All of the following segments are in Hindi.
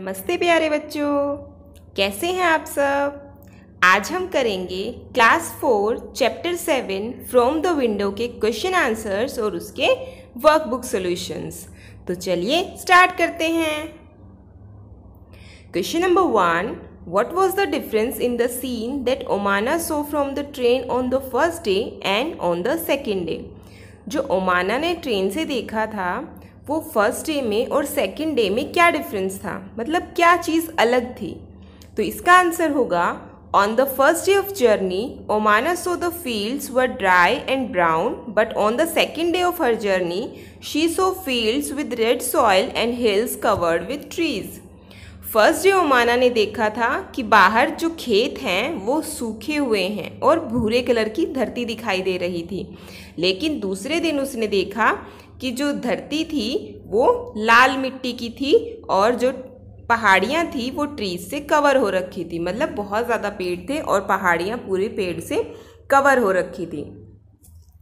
नमस्ते प्यारे बच्चों कैसे हैं आप सब आज हम करेंगे class four chapter seven from the window के क्वेश्चन आंसर्स और उसके वर्कबुक सॉल्यूशंस तो चलिए स्टार्ट करते हैं question number one what was the difference in the scene that Omana saw from the train on the first day and on the second day जो ओमाना ने ट्रेन से देखा था वो फर्स्ट डे में और सेकेंड डे में क्या डिफरेंस था मतलब क्या चीज़ अलग थी तो इसका आंसर होगा on the first day of journey Omana saw the fields were dry and brown but on the second day of her journey she saw fields with red soil and hills covered with trees first day Omana ने देखा था कि बाहर जो खेत हैं वो सूखे हुए हैं और भूरे कलर की धरती दिखाई दे रही थी लेकिन दूसरे दिन उसने देखा कि जो धरती थी वो लाल मिट्टी की थी और जो पहाड़ियाँ थी वो ट्रीज से कवर हो रखी थी मतलब बहुत ज़्यादा पेड़ थे और पहाड़ियाँ पूरे पेड़ से कवर हो रखी थी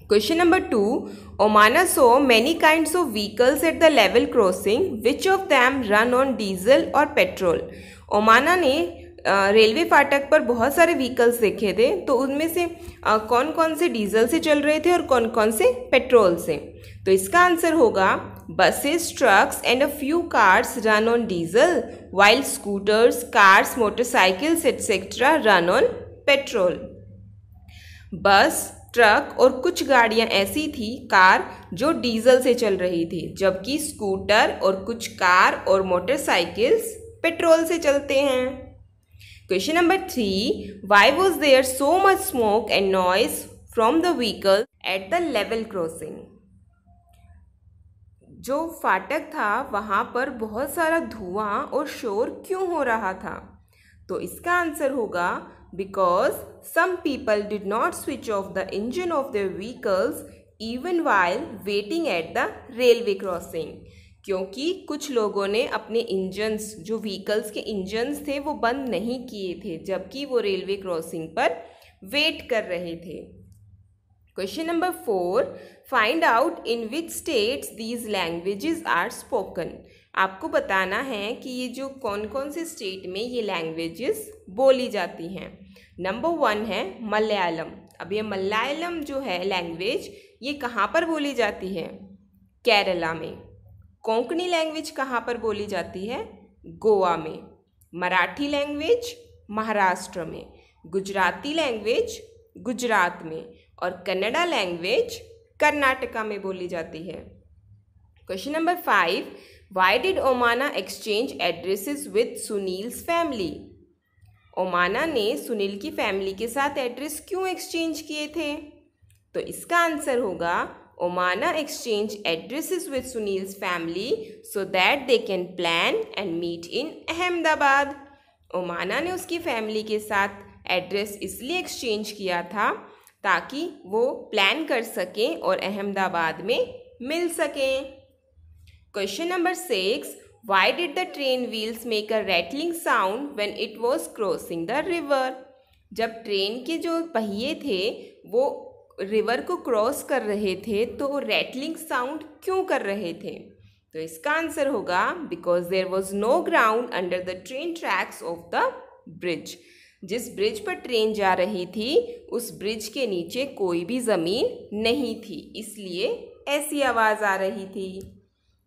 question number two Omana saw many kind of vehicles at the level crossing which of them run on diesel और पेट्रोल ओमाना ने रेलवे फाटक पर बहुत सारे व्हीकल्स देखे थे तो उनमें से आ, कौन कौन से डीजल से चल रहे थे और कौन कौन से पेट्रोल से तो इसका आंसर होगा buses trucks and a few cars run on diesel while scooters cars motorcycles etcetera run on petrol bus truck और कुछ गाड़ियां ऐसी थी कार जो डीजल से चल रही थी जबकि स्कूटर और कुछ कार और मोटरसाइकिल्स पेट्रोल से चलते हैं question number three why was there so much smoke and noise from the vehicle at the level crossing जो फाटक था वहाँ पर बहुत सारा धुआं और शोर क्यों हो रहा था तो इसका आंसर होगा because some people did not switch off the engine of the vehicles even while waiting at the railway crossing क्योंकि कुछ लोगों ने अपने इंजन्स जो व्हीकल्स के इंजन्स थे वो बंद नहीं किए थे जबकि वो रेलवे क्रॉसिंग पर वेट कर रहे थे question number four find out in which states these languages are spoken आपको बताना है कि ये जो कौन कौन से स्टेट में ये लैंग्वेजेस बोली जाती हैं नंबर वन है मलयालम अब ये मलयालम जो है लैंग्वेज ये कहाँ पर बोली जाती है केरला में कोंकणी लैंग्वेज कहाँ पर बोली जाती है गोवा में मराठी लैंग्वेज महाराष्ट्र में गुजराती लैंग्वेज गुजरात में और कन्नड़ा लैंग्वेज कर्नाटका में बोली जाती है question number five why did Omana exchange addresses with Sunil's family Omana ने सुनील की फैमिली के साथ एड्रेस क्यों एक्सचेंज किए थे तो इसका आंसर होगा Omana exchange addresses with Sunil's family so that they can plan and meet in Ahmedabad. ओमाना ने उसकी फैमिली के साथ एड्रेस इसलिए एक्सचेंज किया था ताकि वो प्लान कर सकें और अहमदाबाद में मिल सकें question number six why did the train wheels make a rattling sound when it was crossing the river जब ट्रेन के जो पहिए थे वो रिवर को क्रॉस कर रहे थे तो रैटलिंग साउंड क्यों कर रहे थे तो इसका आंसर होगा because there was no ground under the train tracks of the bridge जिस ब्रिज पर ट्रेन जा रही थी उस ब्रिज के नीचे कोई भी ज़मीन नहीं थी इसलिए ऐसी आवाज़ आ रही थी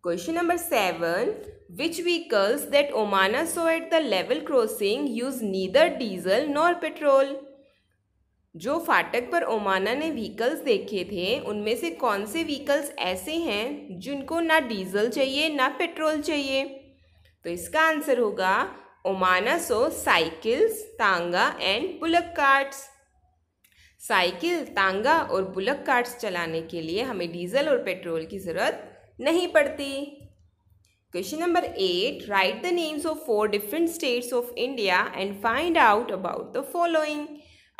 question number seven which vehicles that Omana saw at the level crossing use neither diesel nor petrol जो फाटक पर ओमाना ने व्हीकल्स देखे थे उनमें से कौन से व्हीकल्स ऐसे हैं जिनको ना डीजल चाहिए ना पेट्रोल चाहिए तो इसका आंसर होगा Omana saw cycles tonga and bullock carts cycle tonga और बुलक कार्ट्स चलाने के लिए हमें डीजल और पेट्रोल की ज़रूरत नहीं पड़ती question number eight write the names of four different states of India and find out about the following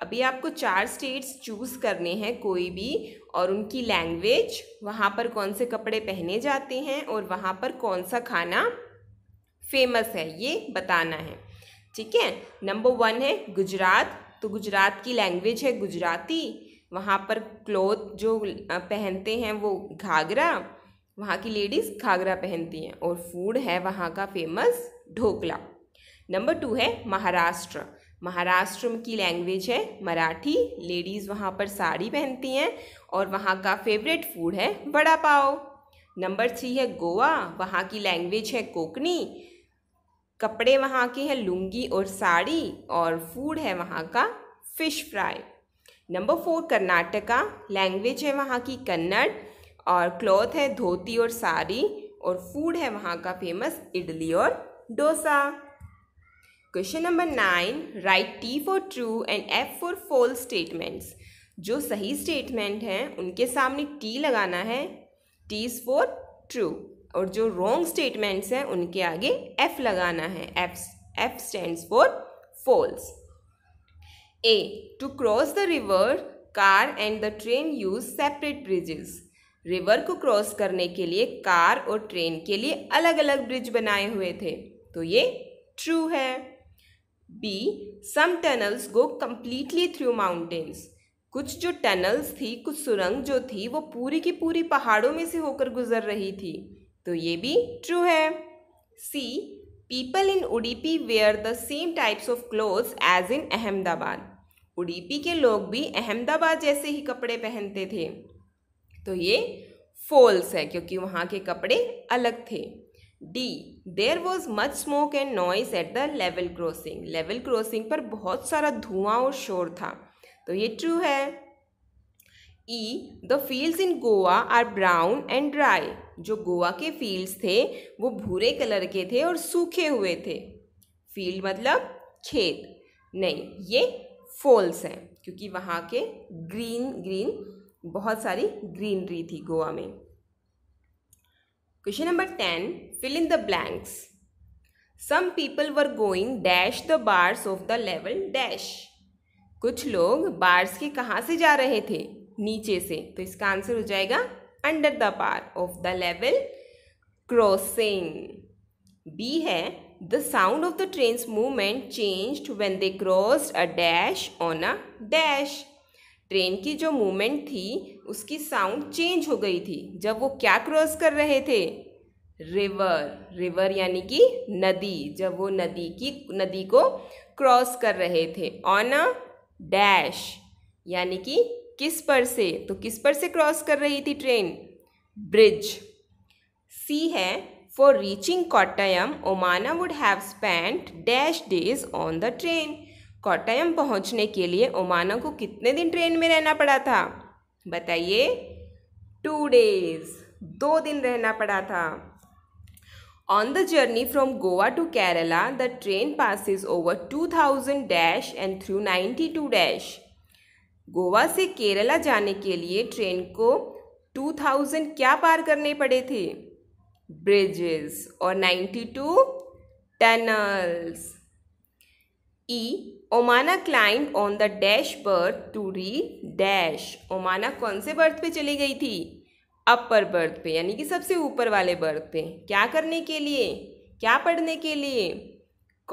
अभी आपको चार स्टेट्स चूज़ करने हैं कोई भी और उनकी लैंग्वेज वहाँ पर कौन से कपड़े पहने जाते हैं और वहाँ पर कौन सा खाना फेमस है ये बताना है ठीक है नंबर वन है गुजरात तो गुजरात की लैंग्वेज है गुजराती वहाँ पर क्लोथ जो पहनते हैं वो घाघरा वहाँ की लेडीज़ घाघरा पहनती हैं और फूड है वहाँ का फेमस ढोकला नंबर टू है महाराष्ट्र महाराष्ट्र की लैंग्वेज है मराठी लेडीज़ वहाँ पर साड़ी पहनती हैं और वहाँ का फेवरेट फूड है वड़ा पाव नंबर थ्री है गोवा वहाँ की लैंग्वेज है कोकनी कपड़े वहाँ के हैं लुंगी और साड़ी और फूड है वहाँ का fish fry number four Karnataka language है वहाँ की कन्नड़ और क्लॉथ है धोती और साड़ी और फूड है वहाँ का फेमस इडली और dosa question number nine write T for true and F for false statements जो सही स्टेटमेंट हैं उनके सामने टी लगाना है टी इज़ फॉर ट्रू और जो रॉन्ग स्टेटमेंट्स हैं उनके आगे एफ लगाना है F F stands for false A to cross the river car and the train use separate bridges river को क्रॉस करने के लिए कार और ट्रेन के लिए अलग अलग ब्रिज बनाए हुए थे तो ये ट्रू है B some tunnels go completely through mountains कुछ जो टनल्स थी कुछ सुरंग जो थी वो पूरी की पूरी पहाड़ों में से होकर गुजर रही थी तो ये भी ट्रू है C people in Udupi wear the same types of clothes as in Ahmedabad Udupi के लोग भी अहमदाबाद जैसे ही कपड़े पहनते थे तो ये फॉल्स है क्योंकि वहाँ के कपड़े अलग थे D there was much smoke and noise at the level crossing level crossing पर बहुत सारा धुआं और शोर था तो ये ट्रू है E the fields in Goa are brown and dry जो गोवा के फील्ड्स थे वो भूरे कलर के थे और सूखे हुए थे फील्ड मतलब खेत नहीं ये फॉल्स है क्योंकि वहाँ के ग्रीन ग्रीन बहुत सारी ग्रीनरी थी गोवा में question number ten fill in the blanks some people were going dash the bars of the level dash कुछ लोग बार्स के कहाँ से जा रहे थे नीचे से तो इसका आंसर हो जाएगा under the bar of the level crossing B है the sound of the train's movement changed when they cross a dash on a dash train की जो मूवमेंट थी उसकी साउंड चेंज हो गई थी जब वो क्या क्रॉस कर रहे थे रिवर रिवर यानी कि नदी जब वो नदी की नदी को क्रॉस कर रहे थे ऑन अ डैश यानी कि किस पर से तो किस पर से क्रॉस कर रही थी ट्रेन ब्रिज सी है for reaching Kottayam Omana would have spent dash days on the train Kottayam पहुंचने के लिए ओमाना को कितने दिन ट्रेन में रहना पड़ा था बताइए टू डेज दो दिन रहना पड़ा था on the journey from Goa to Kerala the train passes over two thousand dash and through ninety two dash Goa से केरला जाने के लिए ट्रेन को टू थाउजेंड क्या पार करने पड़े थे ब्रिजेस और ninety two tunnels E. Omana climbed on the dash berth to read dash Omana कौन से बर्थ पे चली गई थी अपर बर्थ पे यानी कि सबसे ऊपर वाले बर्थ पे क्या करने के लिए क्या पढ़ने के लिए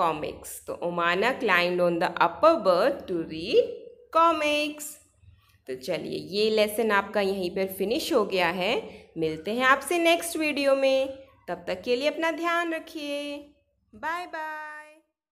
कॉमिक्स तो Omana climbed on the upper berth to read comics तो चलिए ये लेसन आपका यहीं पर फिनिश हो गया है मिलते हैं आपसे नेक्स्ट वीडियो में तब तक के लिए अपना ध्यान रखिए बाय बाय